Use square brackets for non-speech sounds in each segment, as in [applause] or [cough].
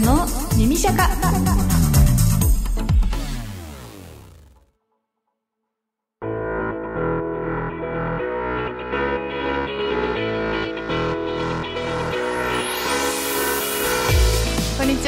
の耳こんにち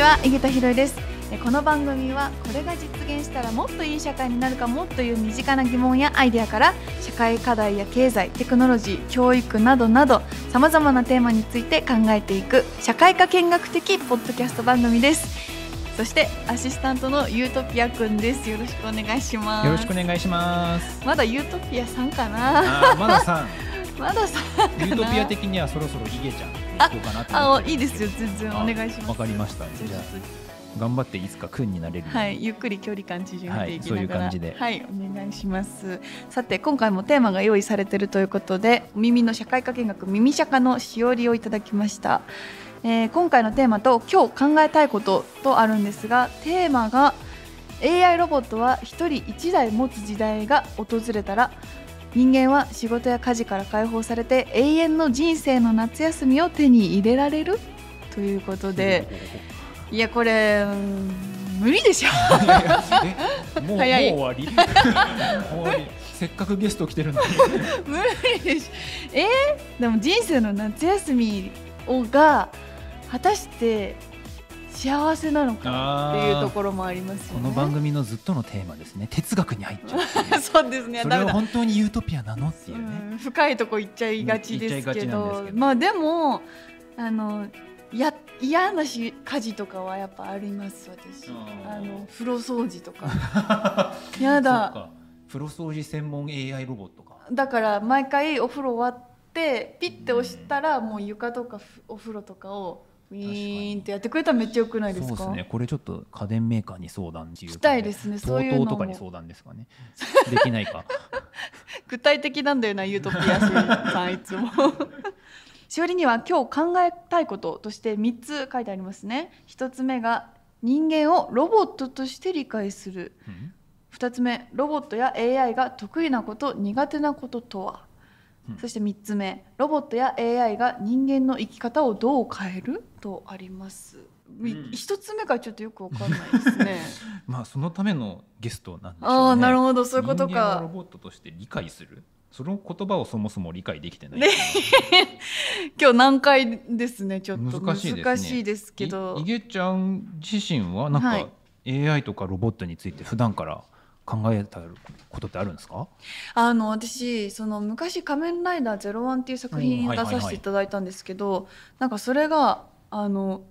は井桁ひろですこの番組はこれが実現したらもっといい社会になるかもという身近な疑問やアイデアから社会課題や経済テクノロジー教育などなどさまざまなテーマについて考えていく社会科見学的ポッドキャスト番組ですそしてアシスタントのユートピアくんですよろしくお願いしますよろしくお願いしますまだユートピアさんかなまださん [laughs] まださんユートピア的にはそろそろいげちゃんいこうかなああいいですよ全然お願いしますわかりましたじゃあ頑張っていつか君になれるはいゆっくり距離感縮めていきながら、はい、そういう感じではいお願いしますさて今回もテーマが用意されてるということで耳の社会科見学耳社科のしおりをいただきましたえー、今回のテーマと今日考えたいこととあるんですがテーマが AI ロボットは一人一台持つ時代が訪れたら人間は仕事や家事から解放されて永遠の人生の夏休みを手に入れられるということで [laughs] いやこれ無理でしょ [laughs] もう早いもう終わり [laughs] せっかくゲスト来てるのに [laughs] 無理でしょえー、でも人生の夏休みをが果たして幸せなのかっていうところもあります、ね、この番組のずっとのテーマですね哲学に入っちゃうそうですねそれは本当にユートピアなのっていうね、うん、深いとこ行っちゃいがちですけどうん、まあでもあのや嫌なし家事とかはやっぱあります私あの風呂掃除とか [laughs] やだ風呂掃除専門 AI ロボットかだから毎回お風呂終わってピッて押したらもう床とかお風呂とかをウィーンってやってくれたらめっちゃよくないですかそうですねこれちょっと家電メーカーに相談中したいですねそういうのとかに相談ですかね [laughs] できないか具体的なんだよなユートピアさんいつもしおりには今日考えたいこととして3つ書いてありますね1つ目が人間をロボットとして理解する、うん、2つ目ロボットや AI が得意なこと苦手なこととは、うん、そして3つ目ロボットや AI が人間の生き方をどう変えるとあります。うん、一つ目がちょっとよくわかんないですね。[laughs] まあそのためのゲストなんでしね。ああなるほどそういうことか。ロボットとして理解する。その言葉をそもそも理解できてない、ね、[laughs] 今日難解ですねちょっと難しいです、ね,、いですけどいげちゃん自身はなんか、はい、AI とかロボットについて普段から考えたことってあるんですかあの私その昔「仮面ライダーゼロワンっていう作品を出させていただいたんですけど、はいはい、なんかそれがあの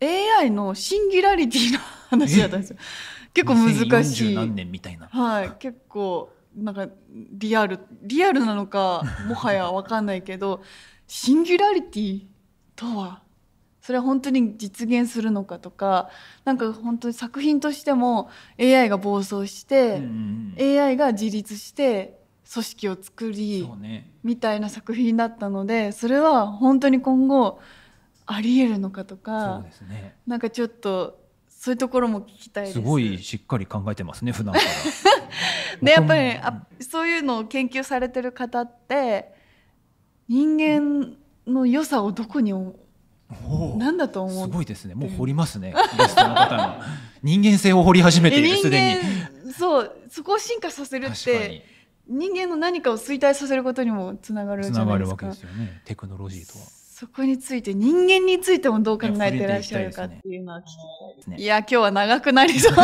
AI のシンギュラリティの話だったんですよ。[laughs] 結構難しい。何年みたいな。はい、結構なんかリアルリアルなのかもはや分かんないけど [laughs] シンギュラリティとはそれは本当に実現するのかとかなんか本当に作品としても AI が暴走して、うんうん、AI が自立して組織を作り、ね、みたいな作品だったのでそれは本当に今後ありえるのかとか、ね、なんかちょっとそういうところも聞きたいです。すごいしっかり考えてますね普段から。[laughs] でやっぱりあそういうのを研究されてる方って人間の良さをどこになんだと思うすごいですねもう掘りますねゲストの方が [laughs] 人間性を掘り始めているすでにそうそこを進化させるって人間の何かを衰退させることにもつながるじゃないですかつながるわけですよねテクノロジーとはそこについて人間についてもどう考えてらっしゃるかっていうのは聞きたいですね。いや今日は長くなりそうで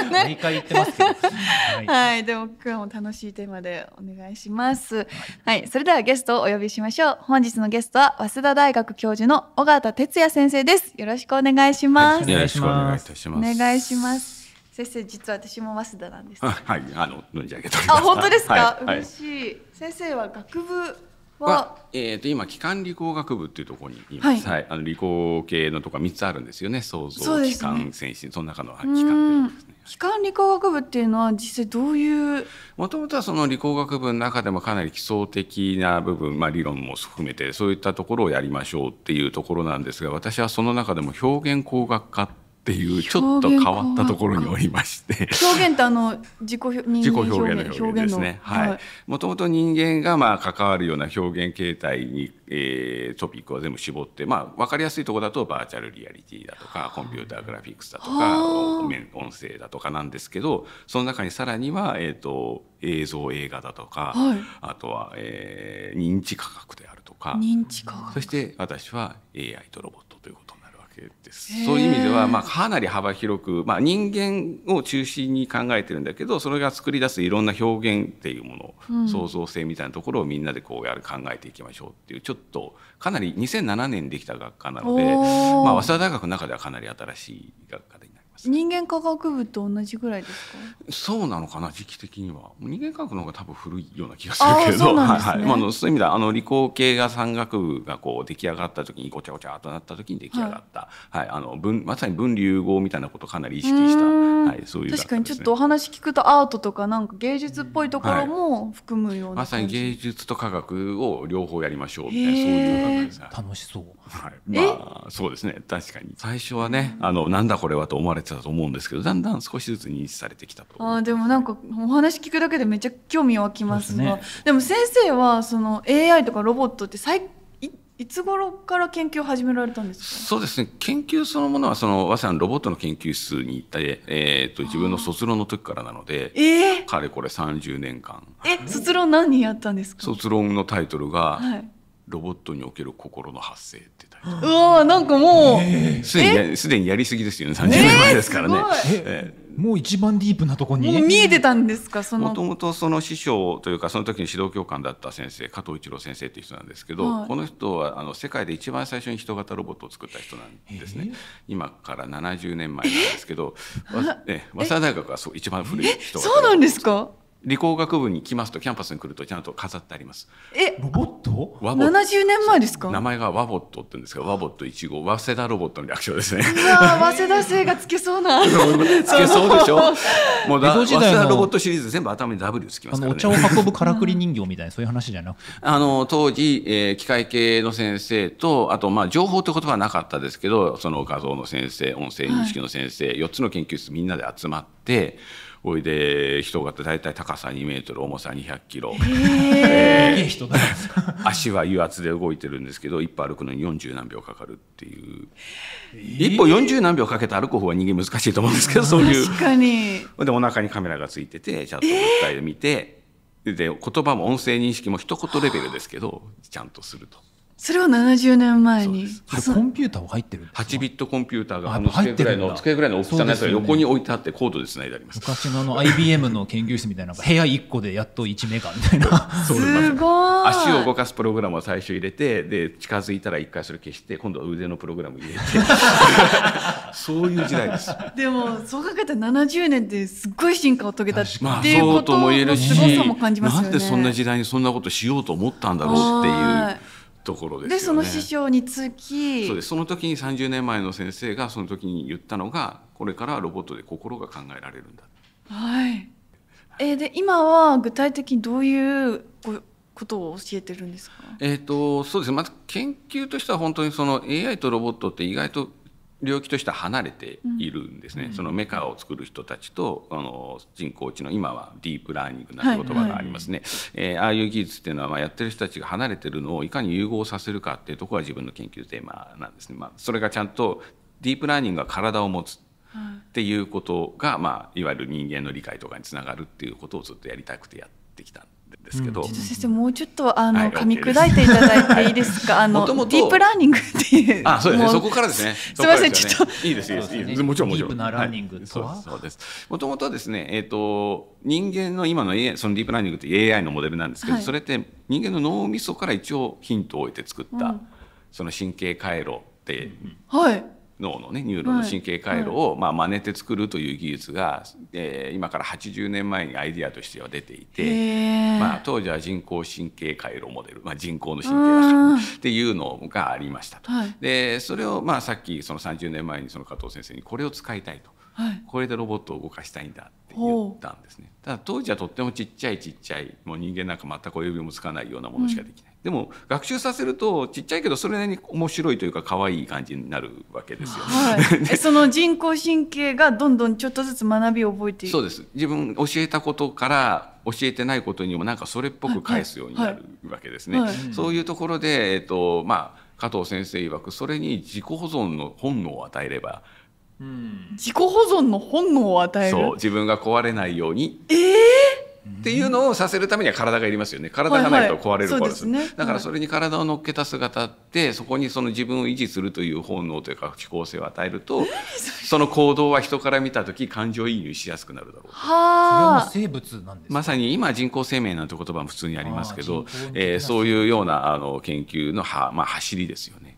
すね。毎回言ってますけど。はい、はい、でも今日も楽しいテーマでお願いします。はい、それではゲストをお呼びしましょう。本日のゲストは早稲田大学教授の小形哲也先生です。よろしくお願いします。はい、よろしくお願いいたします。お願いします。先生実は私も早稲田なんです。はい、あの存じ上げておあ、本当ですか。はい、嬉しい。先生は学部は、えー、と今機関理工学部っていうところにいます、はい、はい、あの理工系のとか3つあるんですよね創造、機関先進その中の機関ですね。機関理工学部っていうのは実際どういうもともとはその理工学部の中でもかなり基礎的な部分、まあ、理論も含めてそういったところをやりましょうっていうところなんですが私はその中でも表現工学科っっていうちょっと変わったところにおりまして表現ってあの自己表自己表現の表現ですねはいもともと人間がまあ関わるような表現形態に、えー、トピックを全部絞ってまあ分かりやすいところだとバーチャルリアリティだとかコンピューターグラフィックスだとか音声だとかなんですけどその中にさらにはえっ、ー、と映像映画だとか、はい、あとは、えー、認知科学であるとか認知科学そして私は AI とロボットということけです。そういう意味では、まあ、かなり幅広く、まあ、人間を中心に考えてるんだけどそれが作り出すいろんな表現っていうもの、うん、創造性みたいなところをみんなでこうやる考えていきましょうっていうちょっとかなり2007年できた学科なので、まあ、早稲田大学の中ではかなり新しい学科で人間科学部と同じぐらいですかそうなのかな時期的には人間科学の方が多分古いような気がするけれど、ね、はいはいまあの、そういう意味ではあの理工系が山学部がこう出来上がった時にごちゃごちゃとなった時に出来上がった、はい、はい、あの分まさに分融合みたいなことをかなり意識した、はい、そういう、ね、確かにちょっとお話聞くとアートとかなんか芸術っぽいところも含むような、はい、まさに芸術と科学を両方やりましょうみたいなそういう楽しそう、はい、まあそうですね確かに最初はねあのなんだこれはと思われてたと思うんですけどだんだん少しずつ認識されてきたとあでもなんかお話聞くだけでめっちゃ興味湧きますが、ね、でも先生はその AI とかロボットって最いつ頃から研究を始められたんですそうですね。研究そのものは、その、和さんロボットの研究室に行ったり、えっ、ー、と、自分の卒論の時からなので、えー、かれこれ30年間。え、卒論何人やったんですか卒論のタイトルが、はい、ロボットにおける心の発生ってタイトルうわなんかもうすでにすでにやりすぎですよね30年前ですからね。えーもう一番ディープなとこに見えてたんですかそのもともとその師匠というかその時に指導教官だった先生加藤一郎先生っていう人なんですけど、はい、この人はあの世界で一番最初に人型ロボットを作った人なんですね、えー、今から70年前なんですけど早稲田大学はそう一番古い人型そうなんですか理工学部に来ますとキャンパスに来るとちゃんと飾ってあります。え、ロボット？ワボット。70年前ですか？名前がワボットって言うんですが、ワボット1号、早稲田ロボットの略称ですね。うわ、早稲田生がつけそうな。[laughs] つけそうでしょ。[laughs] もうだ、早稲田ロボットシリーズ全部頭に W つきます、ね、お茶を運ぶからくり人形みたいなそういう話じゃなく [laughs] あの当時、えー、機械系の先生とあとまあ情報ってことはなかったですけど、その画像の先生、音声認識の先生、はい、4つの研究室みんなで集まって。おいで人が大体高さ2メートル重さ200キロ、足は油圧で動いてるんですけど一歩歩くのに40何秒かかるっていう、えー、一歩40何秒かけて歩く方は人間難しいと思うんですけどそういう確かにでお腹にカメラがついててちゃんと物体で見て、えー、で言葉も音声認識も一言レベルですけどちゃんとすると。それは70年前にコンピューターは入ってるんですか8ビットコンピューターがあの机ぐらいの机ぐらいの大きさのやつが横に置いてあってコードで繋いであります昔のあの IBM の研究室みたいな部屋1個でやっと1メガみたいなすごい足を動かすプログラムを最初入れてで近づいたら1回それ消して今度は腕のプログラム入れて [laughs] そういう時代ですでもそう考えたら70年ってすっごい進化を遂げたっていうことさも感じますなんでそんな時代にそんなことしようと思ったんだろうっていうところです、ね、でその師匠につきそうですその時に30年前の先生がその時に言ったのがこれからロボットで心が考えられるんだ。はい、えー、で今は具体的にどういうことを教えてるんですか、えーと、とそうですまず研究としては本当にその AI とロボットって意外と領域としては離れているんですね、うん、そのメカを作る人たちとあの人工知能今はディープラーニングなんて言葉がありますね、はいはい、えー、ああいう技術っていうのは、まあ、やってる人たちが離れてるのをいかに融合させるかっていうところが自分の研究テーマなんですね、まあ、それがちゃんとディープラーニングが体を持つっていうことが、はいまあ、いわゆる人間の理解とかにつながるっていうことをずっとやりたくてやってきたんですですけど、うん、先生もうちょっとあの、はい、噛み砕いていただいていいですか、はい、あのディープラーニングっていうあそうですねそこからですねすみません、ちょっといいですいいですですもちろんもちろんディープなランニングとは、はい、そうですもともとはですねえっ、ー、と人間の今の、AI、そのディープラーニングって AI のモデルなんですけど、それって人間の脳みそから一応ヒントを置いて作った、うん、その神経回路って、うん、はい脳のねニューロンの神経回路を、まあ真似て作るという技術が、えー、今から80年前にアイディアとしては出ていて、まあ、当時は人工神経回路モデル、まあ、人工の神経だからっていうのがありましたと。でそれを、まあ、さっきその30年前にその加藤先生にこれを使いたいと、これでロボットを動かしたいんだって言ったんですね。ただ当時はとってもちっちゃいちっちゃいもう人間なんか全くお呼びもつかないようなものしかできない。でも学習させるとちっちゃいけどそれなりに面白いというか可愛い感じになるわけですよ、はい、[laughs] その人工神経がどんどんちょっとずつ学びを覚えていくそうです自分教えたことから教えてないことにもなんかそれっぽく返すようになるわけですね、はいはい、そういうところで、えっとまあ、加藤先生曰くそれに自己保存の本能を与えればうん、自己保存の本能を与えるそう自分が壊れないようにええーっていうのをさせるためには体がいりますよね体がないと壊れるからです,、はいはいですね、だからそれに体を乗っけた姿ってそこにその自分を維持するという本能というか機構性を与えると [laughs] その行動は人から見た時感情移入しやすくなるだろうはそれは生物なんですまさに今人工生命なんて言葉も普通にありますけど、えー、そういうようなあの研究のは、まあ、走りですよね。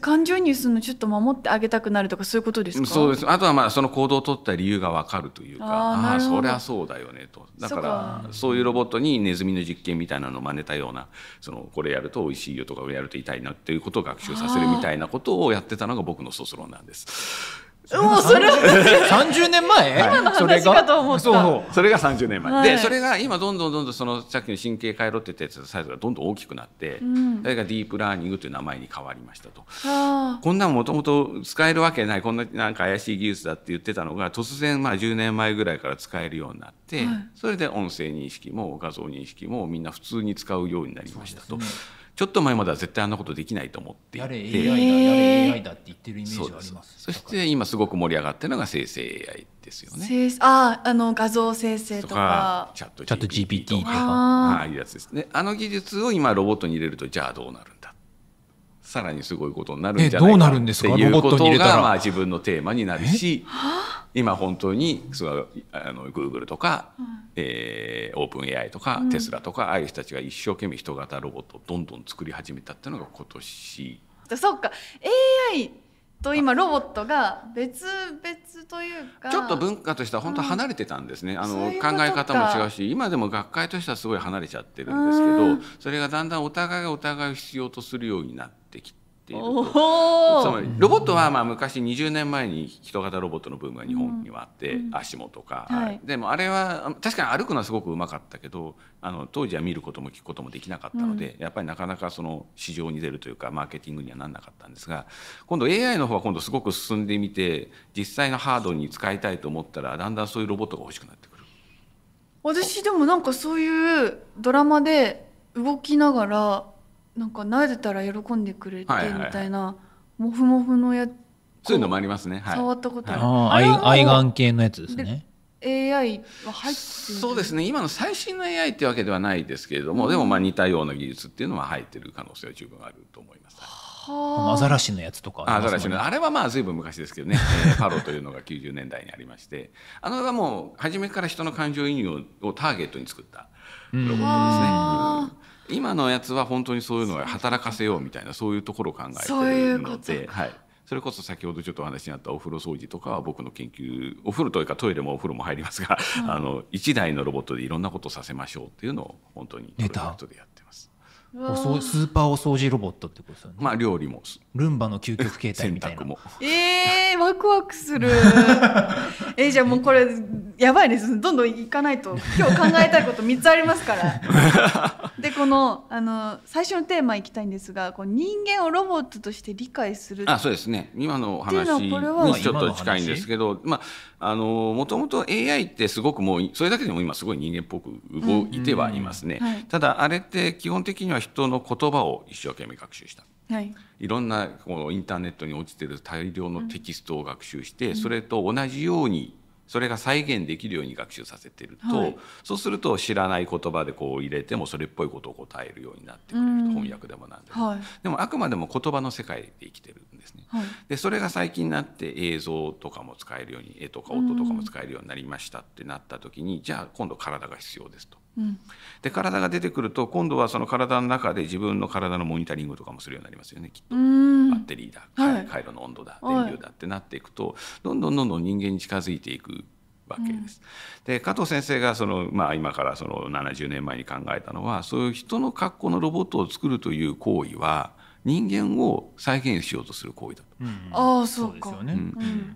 感情移入するのちょっと守ってあげたくなるとかそういうことですかそうですあとはまあその行動を取った理由が分かるというかああそりゃそうだよねとだからそういうロボットにネズミの実験みたいなのを真似たようなそのこれやるとおいしいよとかやると痛いなっていうことを学習させるみたいなことをやってたのが僕の卒論なんです。もうそれ三十年前、はい、今の話かと思った。それがそれが30年前、はい、でそれが今どんどんどんどんそのさっきの神経回路って言ったサイズがどんどん大きくなって、うん、それがディープラーニングという名前に変わりましたと。こんなもともと使えるわけないこんななんか怪しい技術だって言ってたのが突然まあ10年前ぐらいから使えるようになって、はい、それで音声認識も画像認識もみんな普通に使うようになりましたと。ちょっと前までは絶対あんなことできないと思っていてやれ AI だ、えー、やれ AI だって言ってるイメージありますそして今すごく盛り上がってるのが生成 AI ですよねああの画像生成とかチャット GPT とかああいうやつですねあの技術を今ロボットに入れるとじゃあどうなるさらにすごいことになるんじゃないかっていうことがまあ自分のテーマになるし今本当にそのあのグ o o g とか、うえー、オープン AI とか、テスラとかああいう人たちが一生懸命人型ロボットをどんどん作り始めたっていうのが今年。そっか AI と今ロボットが別々というかちょっと文化としては本当離れてたんですね、うん、あの考え方も違うし今でも学会としてはすごい離れちゃってるんですけど、それがだんだんお互いがお互いを必要とするようになってきて。ていつまりロボットはまあ昔20年前に人型ロボットのブームが日本にはあって、うん、足元か、はい、でもあれは確かに歩くのはすごくうまかったけどあの当時は見ることも聞くこともできなかったので、うん、やっぱりなかなかその市場に出るというかマーケティングにはなんなかったんですが今度 AI の方は今度すごく進んでみて実際のハードに使いたいと思ったらだんだんそういうロボットが欲しくなってくる。私でもなんかそういうドラマで動きながらなんか撫でたら喜んでくれてみたいな、もふもふのやそういうのもありますね、はい、触ったことある、はい、愛眼系のやつですね AI は入ってそうですね今の最新の AI ってわけではないですけれども、うん、でもまあ似たような技術っていうのは入ってる可能性は十分あると思います。はあ、アザラシのやつとかあ、ね、アザラシのあれはまあ随分昔ですけどね、[laughs] えー、パロというのが90年代にありましてあのはもう初めから人の感情移入をターゲットに作ったロボットですね。うん今のやつは本当にそういうのは働かせようみたいなそういうところを考えてるのではい、それこそ先ほどちょっとお話にあったお風呂掃除とかは僕の研究お風呂というかトイレもお風呂も入りますが、うん、あの1台のロボットでいろんなことをさせましょうっていうのを本当にプロジェクトでやってます。おスーパーお掃除ロボットってことですよね。まあ料理もルンバの究極形態みたいな。え [laughs] えー、ワクワクする。[laughs] えー、じゃあもうこれやばいです。どんどん行かないと。今日考えたいこと三つありますから。[laughs] でこのあの最初のテーマいきたいんですが、こう人間をロボットとして理解する。あ、そうですね。今の話にちょっと近いんですけど、まああのもともと AI ってすごくもうそれだけでも今すごい人間っぽく動いてはいますね。うんうんはい、ただあれって基本的には人の言葉を一生懸命学習した。はい、いろんなこのインターネットに落ちてる大量のテキストを学習して、うん、それと同じようにそれが再現できるように学習させてると、はい、そうすると知らない言葉でこう入れてもそれっぽいことを答えるようになってくれる、うん、翻訳でもなんでも、はい、でもあくまでも言葉の世界で生きてるんですね。はい、でそれが最近になって映像とかも使えるように絵とか音とかも使えるようになりましたってなった時に、うん、じゃあ今度体が必要ですと。で体が出てくると今度はその体の中で自分の体のモニタリングとかもするようになりますよねきっとバッテリーだ、はい、回路の温度だ電流だってなっていくとどんどんどんどん人間に近づいていくわけです。うん、で加藤先生がその、まあ、今からその70年前に考えたのはそういう人の格好のロボットを作るという行為は人間を再現しようとする行為だと。うんああそうですよね。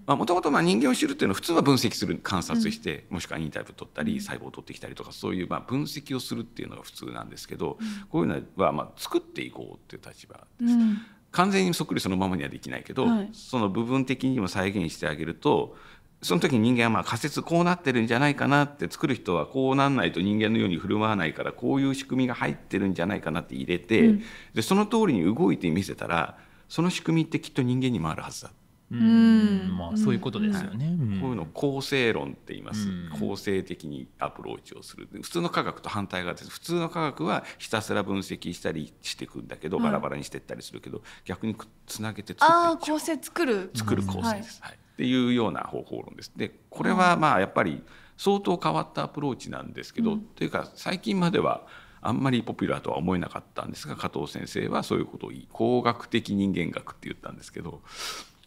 もともと人間を知るっていうのは普通は分析する観察して、もしくはインタビュー取ったり細胞を取ってきたりとかそういうまあ分析をするっていうのが普通なんですけど、こういうのはまあ作っていこうっていう立場です。うん、完全にそっくりそのままにはできないけど、はい、その部分的にも再現してあげるとその時人間はまあ仮説こうなってるんじゃないかなって作る人はこうなんないと人間のように振る舞わないからこういう仕組みが入ってるんじゃないかなって入れて、うん、でその通りに動いてみせたらその仕組みってきっと人間にもあるはずだ。うんまあ、そういうことですよね、はい、こういうの構成論って言います、構成的にアプローチをする普通の科学と反対側です普通の科学はひたすら分析したりしていくんだけど、バラバラにしていったりするけど、逆につなげて作あ構成作る作る構成です、はい、はいっていうような方法論です。でこれはまあやっぱり相当変わったアプローチなんですけど、うん、というか最近まではあんまりポピュラーとは思えなかったんですが加藤先生はそういうことを工学的人間学って言ったんですけど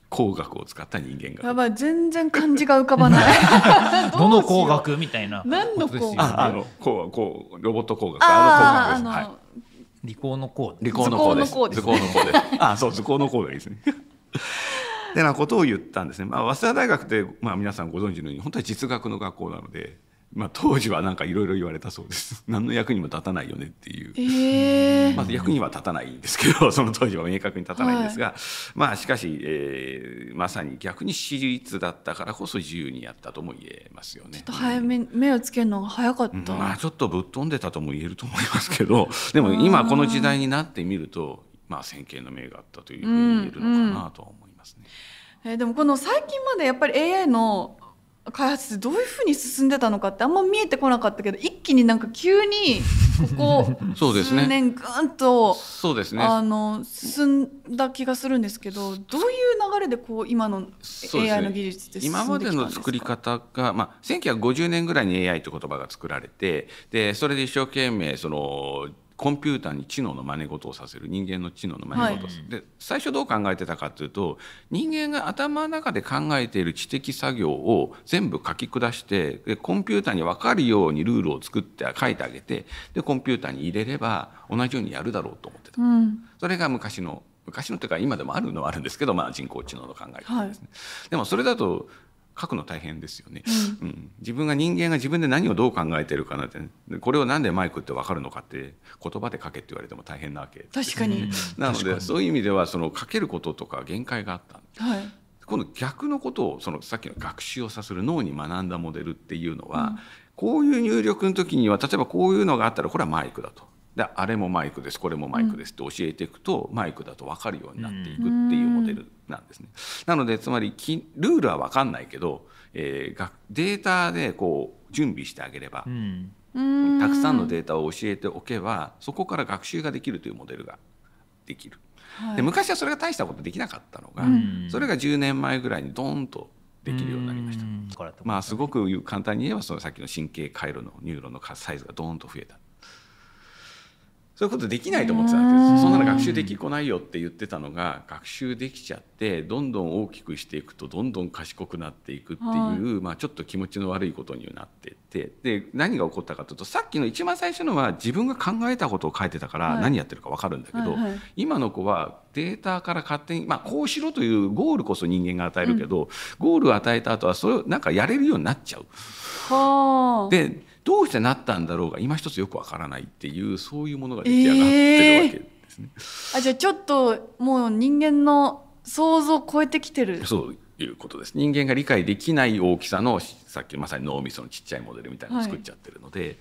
工学を使った人間学やばい全然漢字が浮かばない [laughs] どの工学みたいな何の工学あのこうこうロボット工学あの理工の工理工の工です図工の工ですあそう図工の工がいいですねってなことを言ったんですね。まあ、早稲田大学って、まあ、皆さんご存知のように本当は実学の学校なので、まあ、当時はなんかいろいろ言われたそうです [laughs] 何の役にも立たないよねっていう、えー、まず役には立たないんですけど [laughs] その当時は明確に立たないんですが、はい、まあしかし、えー、まさに逆に私立だったからこそ自由にやったとも言えますよねちょっと早め、うん、目をつけるのが早かった、まあ、ちょっとぶっ飛んでたとも言えると思いますけどでも今この時代になってみるとまあ先見の明があったというふうに言えるのかなとは思います。えー、でもこの最近までやっぱり AI の開発ってどういうふうに進んでたのかってあんま見えてこなかったけど一気になんか急にここ [laughs] 数年ぐんとそうですね、あの進んだ気がするんですけどどういう流れでこう今の AI の技術って今までの作り方が、まあ、1950年ぐらいに AI という言葉が作られてでそれで一生懸命そのコンピューターに知能の真似事をさせる人間の知能の真似事をする、はい、で最初どう考えてたかというと人間が頭の中で考えている知的作業を全部書き下してでコンピューターに分かるようにルールを作って書いてあげてでコンピューターに入れれば同じようにやるだろうと思ってた、うん、それが昔の昔のというか今でもあるのはあるんですけど、まあ、人工知能の考え方ですね。はい、でもそれだと書くの大変ですよね、うん、うん、自分が人間が自分で何をどう考えてるかなってこれを何でマイクって分かるのかって言葉で書けって言われても大変なわけ確かになのでそういう意味ではその書けることとか限界があったはい、今度逆のことをそのさっきの学習をさせる脳に学んだモデルっていうのは、うん、こういう入力の時には例えばこういうのがあったらこれはマイクだとであれもマイクですこれもマイクですって教えていくと、マイクだと分かるようになっていくっていうモデルなんですね。なのでつまりルールは分かんないけど、えー、データでこう準備してあげれば、たくさんのデータを教えておけばそこから学習ができるというモデルができる。で昔はそれが大したことできなかったのが、うん、それが10年前ぐらいにドンとできるようになりました。まあすごく簡単に言えばそのさっきの神経回路のニューロンのサイズがドーンと増えた。そういうことできないと思ってたんですそんなの学習できこないよって言ってたのが学習できちゃってどんどん大きくしていくとどんどん賢くなっていくっていう、はい、まあ、ちょっと気持ちの悪いことになってってで何が起こったかというとさっきの一番最初のは自分が考えたことを書いてたから何やってるか分かるんだけど、はいはいはい、今の子はデータから勝手に、まあ、こうしろというゴールこそ人間が与えるけど、うん、ゴールを与えた後はそれをなんかやれるようになっちゃう。でどうしてなったんだろうが今一つよくわからないっていうそういうものが出来上がってるわけですね。えー、あじゃあちょっともう人間の想像を超えてきてるそういうことです人間が理解できない大きさのさっきまさに脳みそのちっちゃいモデルみたいなのを作っちゃってるので、はい、っ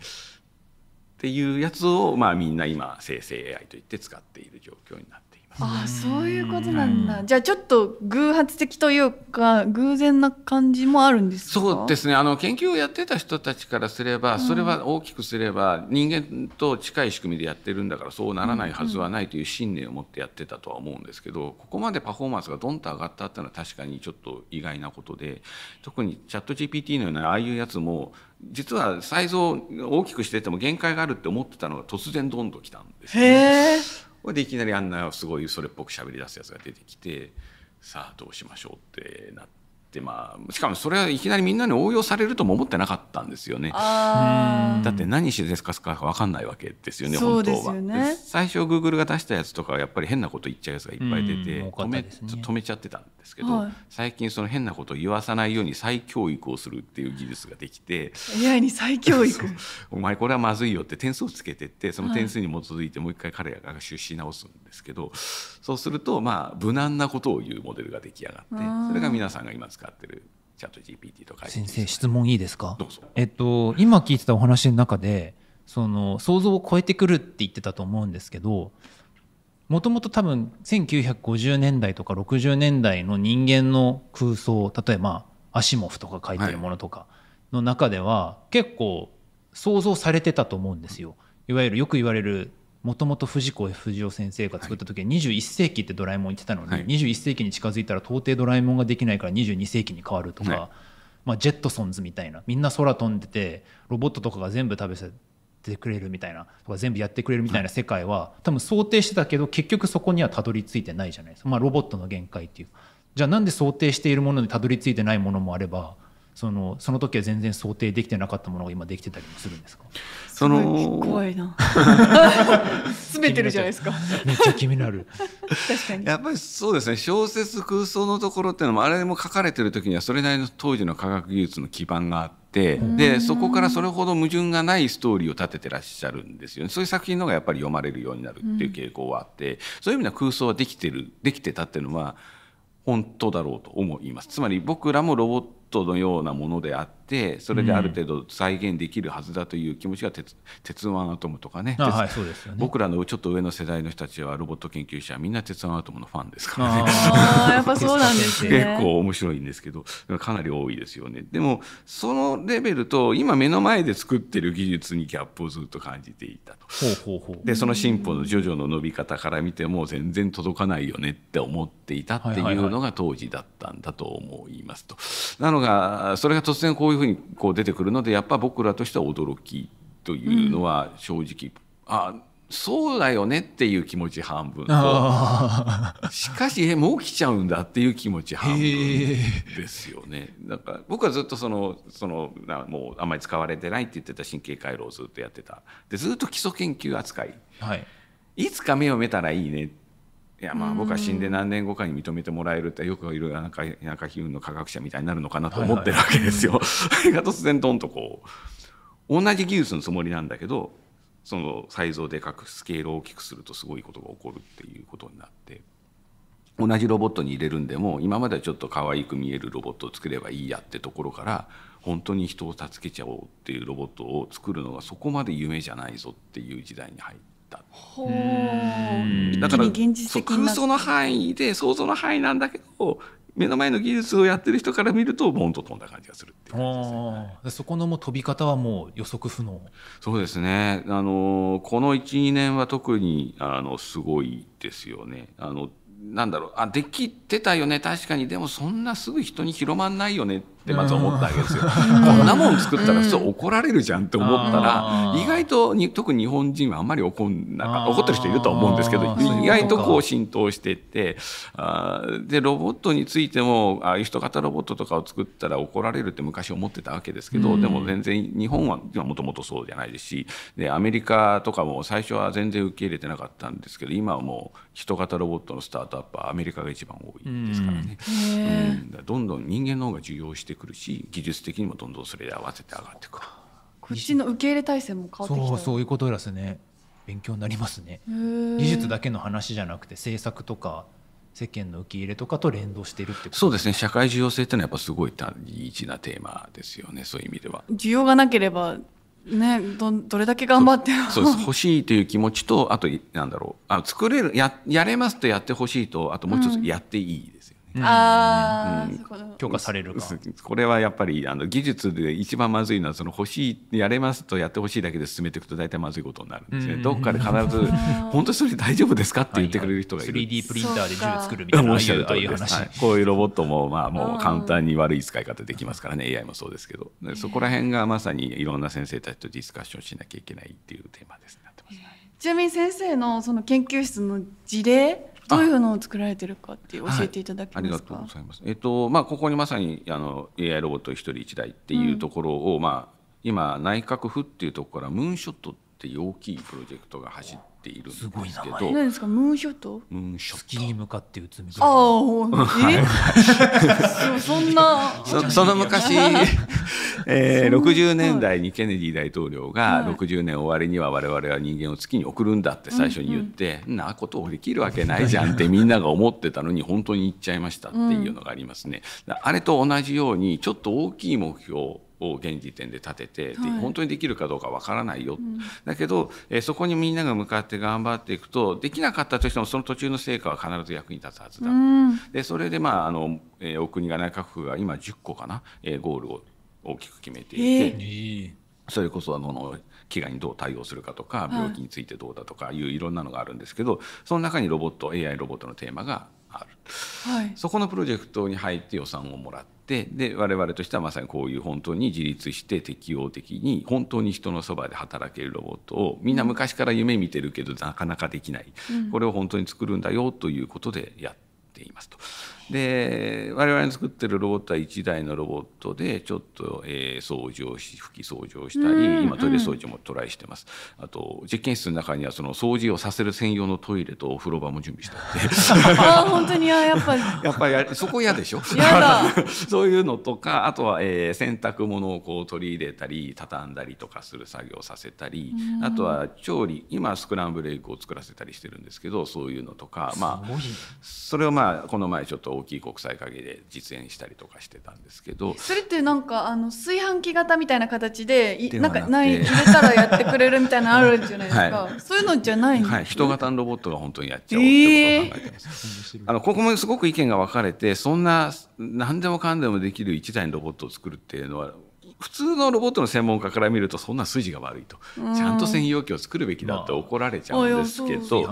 ていうやつを、まあ、みんな今生成 AI といって使っている状況になってあそういうことなんだ、じゃあちょっと偶発的というか偶然な感じもあるんですそうですねあの研究をやってた人たちからすれば、うん、それは大きくすれば人間と近い仕組みでやってるんだからそうならないはずはないという信念を持ってやってたとは思うんですけど、うんうん、ここまでパフォーマンスがどんと上がったっていうのは確かにちょっと意外なことで特にチャット GPT のようなああいうやつも実はサイズを大きくしてても限界があるって思ってたのが突然どんどん来たんですよ、ね。でいきなりあんなすごいそれっぽく喋り出すやつが出てきてさあどうしましょうってなって。っまあ、しかもそれはいきなりみんなに応用されるとも思ってなかったんですよね。だって何してですかすか分かんないわけですよね、本当は。ね、最初グーグルが出したやつとかやっぱり変なこと言っちゃうやつがいっぱい出て、止め止めちゃってたんですけど、はい、最近その変なことを言わさないように再教育をするっていう技術ができて AI に再教育お前これはまずいよって点数をつけてってその点数に基づいてもう一回彼らが出資し直すんで。はいですけどそうするとまあ無難なことを言うモデルが出来上がってそれが皆さんが今使ってるチャット GPT と先生質問いいですかえっと、今聞いてたお話の中でその想像を超えてくるって言ってたと思うんですけどもともと多分1950年代とか60年代の人間の空想例えばアシモフとか書いてるものとかの中では、結構想像されてたと思うんですよ。いわゆるよく言われるもともと藤子不二雄先生が作った時は21世紀ってドラえもん言ってたのに、はい、21世紀に近づいたら到底ドラえもんができないから22世紀に変わるとか、はい、まあ、ジェットソンズみたいなみんな空飛んでてロボットとかが全部食べさてくれるみたいなとか全部やってくれるみたいな世界は、多分想定してたけど結局そこにはたどり着いてないじゃないですか、まあ、ロボットの限界っていう。じゃあなんで想定しているものにたどり着いてないものもあればそのその時は全然想定できてなかったものが今できてたりもするんですかその怖いな詰め [laughs] てるじゃないですかめっちゃ気になる確かにやっぱりそうですね小説空想のところっていうのもあれも書かれてる時にはそれなりの当時の科学技術の基盤があって、でそこからそれほど矛盾がないストーリーを立ててらっしゃるんですよねそういう作品の方がやっぱり読まれるようになるっていう傾向はあって、うん、そういう意味では空想はできてるできてたっていうのは本当だろうと思いますつまり僕らもロボットトのようなものであってそれである程度再現できるはずだという気持ちが鉄「鉄腕アトム」とかね、はいね、僕らのちょっと上の世代の人たちはロボット研究者みんな「鉄腕アトム」のファンですからねやっぱそうなんです、ね、[laughs] 結構面白いんですけどかなり多いですよねでもそのレベルと今目の前で作ってる技術にギャップをずっと感じていたと。ほうほうほうでその進歩の徐々の伸び方から見ても全然届かないよねって思っていたっていうのが当時だったんだと思いますと。はいはいはいがそれが突然こういうふうにこう出てくるのでやっぱ僕らとしては驚きというのは正直、あそうだよねっていう気持ち半分としかしえもう起きちゃうんだっていう気持ち半分ですよね。なんか僕はずっとそのそのなもうあんまり使われてないって言ってた神経回路をずっとやってたでずっと基礎研究扱い、はい、いつか目を見たらいいねっていやまあ僕は死んで何年後かに認めてもらえるってよくいろいろ田舎比運の科学者みたいになるのかなと思ってるわけですよ。それが突然ドんとこう同じ技術のつもりなんだけどそのサイズをでかくスケールを大きくするとすごいことが起こるっていうことになって同じロボットに入れるんでも今まではちょっと可愛く見えるロボットを作ればいいやってところから本当に人を助けちゃおうっていうロボットを作るのがそこまで夢じゃないぞっていう時代に入って。っただからそう空想の範囲で想像の範囲なんだけど目の前の技術をやってる人から見るとボンと飛んだ感じがするっていう感じですね、はい、そこのも飛び方はもう予測不能そうですねあのこの12年は特にあのすごいですよねあのなんだろうあできてたよね確かにでもそんなすぐ人に広まんないよねっってまず思ったわけですよ。こんなもん作ったら普通怒られるじゃんって思ったら、意外とに特に日本人はあんまり怒んな怒ってる人いると思うんですけど意外とこう浸透しててあでロボットについてもああいう人型ロボットとかを作ったら怒られるって昔思ってたわけですけど、でも全然日本はもともとそうじゃないですしでアメリカとかも最初は全然受け入れてなかったんですけど今はもう人型ロボットのスタートアップはアメリカが一番多いですからね。うん、どんどん人間の方が需要してしてくるし技術的にもどんどんそれで合わせて上がっていくこっちの受け入れ体制も変わってきたそうそういうことですね勉強になりますね技術だけの話じゃなくて政策とか世間の受け入れとかと連動しているってことそうですね社会需要性ってのはやっぱすごい大事なテーマですよねそういう意味では需要がなければねどどれだけ頑張ってそうです欲しいという気持ちとあとなんだろうあ作れるややれますとやってほしいとあともう一つやっていい、うんああ、許可されるかこれはやっぱりあの技術で一番まずいのはその欲しいやれますとやってほしいだけで進めていくと大体まずいことになるんですね、どこかで必ず「本当にそれ大丈夫ですか?」って言ってくれる人がいる、はいはい、3D プリンターで銃作るみたいなというはい、こういうロボットもまあもう簡単に悪い使い方できますからね AI もそうですけどそこら辺がまさにいろんな先生たちとディスカッションしなきゃいけないっていうテーマです、ね、ちなみに先生のその研究室の事例どういうのを作られてるかって教えていただけますか、はい、ありがとうございます、えっとまあ、ここにまさにあの AI ロボット一人一台っていうところを、うん、まあ、今内閣府っていうところからムーンショットっていう大きいプロジェクトが走っっているんですけど何ですかムーンショットムーンショット月に向かってうつみああえ [laughs] そんなその昔、[laughs] えー、六十年代にケネディ大統領が、六十年終わりには我々は人間を月に送るんだって最初に言って、うんなことをできるわけないじゃんってみんなが思ってたのに本当に行っちゃいましたっていうのがありますね、うん、あれと同じようにちょっと大きい目標を現時点で立てて、はい、本当にできるかどうかわからないよ、うん、だけど、えー、そこにみんなが向かって頑張っていくとできなかったとしてもその途中の成果は必ず役に立つはずだ、うん、でそれでまああの、えー、お国が内閣府が今10個かな、えー、ゴールを大きく決めていて、えー、それこそあの飢餓にどう対応するかとか病気についてどうだとかいういろんなのがあるんですけど、その中にロボット AI ロボットのテーマがある、はい、そこのプロジェクトに入って予算をもらって。ってで我々としてはまさにこういう本当に自立して適応的に本当に人のそばで働けるロボットをみんな昔から夢見てるけどなかなかできない、これを本当に作るんだよということでやっていますと。で我々の作ってるロボットは1台のロボットでちょっと、えー、掃除をし拭き掃除をしたり、うん今トイレ掃除もトライしてます、あと実験室の中にはその掃除をさせる専用のトイレとお風呂場も準備してあってあ本当に [laughs] やっぱりやっぱやそこ嫌でしょ [laughs] そういうのとかあとは、えー、洗濯物をこう取り入れたり畳んだりとかする作業をさせたり、うん、あとは調理今スクランブルエッグを作らせたりしてるんですけどそういうのとかまあそれをまあこの前ちょっと大きい国際会議で実演したりとかしてたんですけどそれってなんかあの炊飯器型みたいな形でいなんかない入れたらやってくれるみたいなのあるじゃないですか、はい、そういうのじゃないんです、はい、人型のロボットが本当にやっちゃおうってことを考えてます、えー、あのここもすごく意見が分かれてそんな何でもかんでもできる一台のロボットを作るっていうのは普通のロボットの専門家から見るとそんな筋が悪いと、ちゃんと専用機を作るべきだって怒られちゃうんですけど、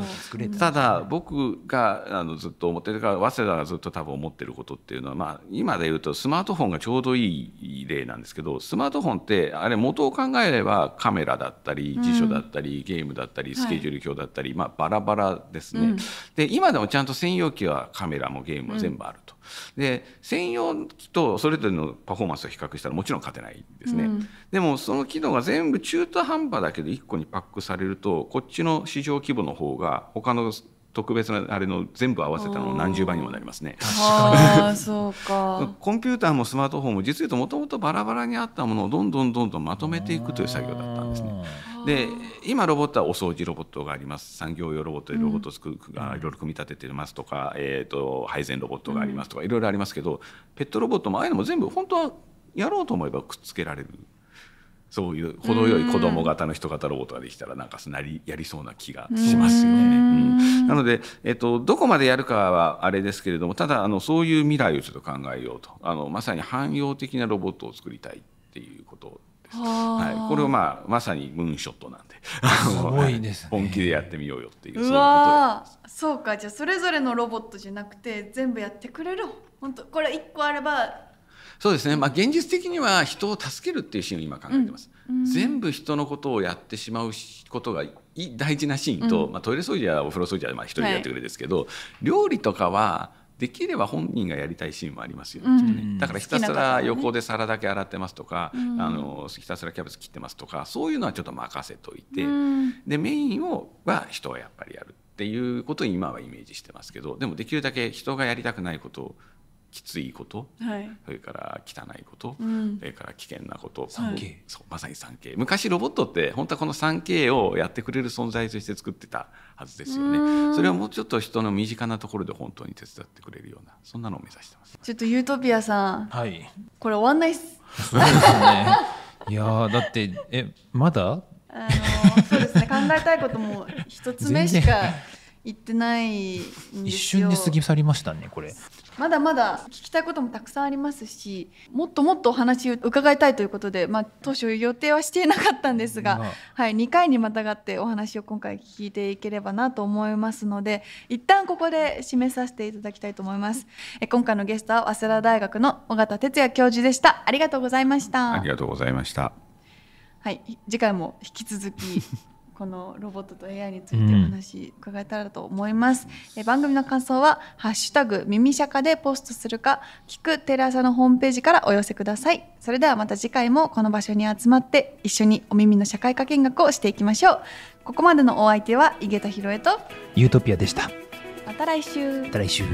ただ僕があのずっと思ってるから早稲田がずっと多分思ってることっていうのは、まあ、今で言うとスマートフォンがちょうどいい例なんですけどスマートフォンってあれ元を考えればカメラだったり辞書だったり、ゲームだったりスケジュール表だったり、まあ、バラバラですね。で今でもちゃんと専用機はカメラもゲームも全部あると。で専用機とそれぞれのパフォーマンスを比較したらもちろん勝てないですね、うん、でもその機能が全部中途半端だけど1個にパックされるとこっちの市場規模の方が他の特別なあれの全部合わせたの何十倍にもなりますね。あ [laughs] そうかコンピューターもスマートフォンも実はもともとバラバラにあったものをどんどんどんどんまとめていくという作業だったんですね。で今ロボットはお掃除ロボットがあります産業用ロボットでロボット作うん、がいろいろ組み立ててますとか、えーと、と配膳ロボットがありますとか、いろいろありますけどペットロボットもああいうのも全部本当はやろうと思えばくっつけられる。そういう程よい子供型の人型ロボットができたらなんかなりやりそうな気がしますよね。うん、なので、えっと、どこまでやるかはあれですけれどもただあのそういう未来をちょっと考えようとあのまさに汎用的なロボットを作りたいっていうことです。はい、これは、まあ、まさにムーンショットなんですごいです、ね、[laughs] 本気でやってみようよっていううそうそうかじゃあそれぞれのロボットじゃなくて全部やってくれる本当これ1個あればそうですね、まあ、現実的には人を助けるっていうシーンを今考えてます、うん、全部人のことをやってしまうことが大事なシーンと、うん、まあ、トイレ掃除やお風呂掃除はまあ一人でやってくれですけど、はい、料理とかはできれば本人がやりたいシーンもありますよねうん、だからひたすら横で皿だけ洗ってますとか、うん、あのひたすらキャベツ切ってますとかそういうのはちょっと任せといて、うん、でメインをは人はやっぱりやるっていうことを今はイメージしてますけどでもできるだけ人がやりたくないことをきついこと、はい、それから汚いこと、うん、それから危険なこと、はい、そうまさに 3K 昔ロボットって本当はこの 3K をやってくれる存在として作ってたはずですよねそれはもうちょっと人の身近なところで本当に手伝ってくれるようなそんなのを目指してますちょっとユートピアさん、はい、これ終わんないっすそうですね [laughs] いやだってえまだあのそうですね考えたいことも一つ目しか言ってないんですよ一瞬で過ぎ去りましたねこれまだまだ聞きたいこともたくさんありますしもっともっとお話を伺いたいということで、まあ、当初予定はしていなかったんですが、はい、2回にまたがってお話を今回聞いていければなと思いますので一旦ここで締めさせていただきたいと思いますえ今回のゲストは早稲田大学の尾形哲也教授でしたありがとうございましたありがとうございましたはい次回も引き続きこのロボットと AI についてお話伺えたらと思います、うん、え番組の感想は「ハッシュタグ耳シャカ」でポストするか聞くテレ朝のホームページからお寄せくださいそれではまた次回もこの場所に集まって一緒にお耳の社会科見学をしていきましょうここまでのお相手は井桁弘恵とユートピアでしたまた来週また来週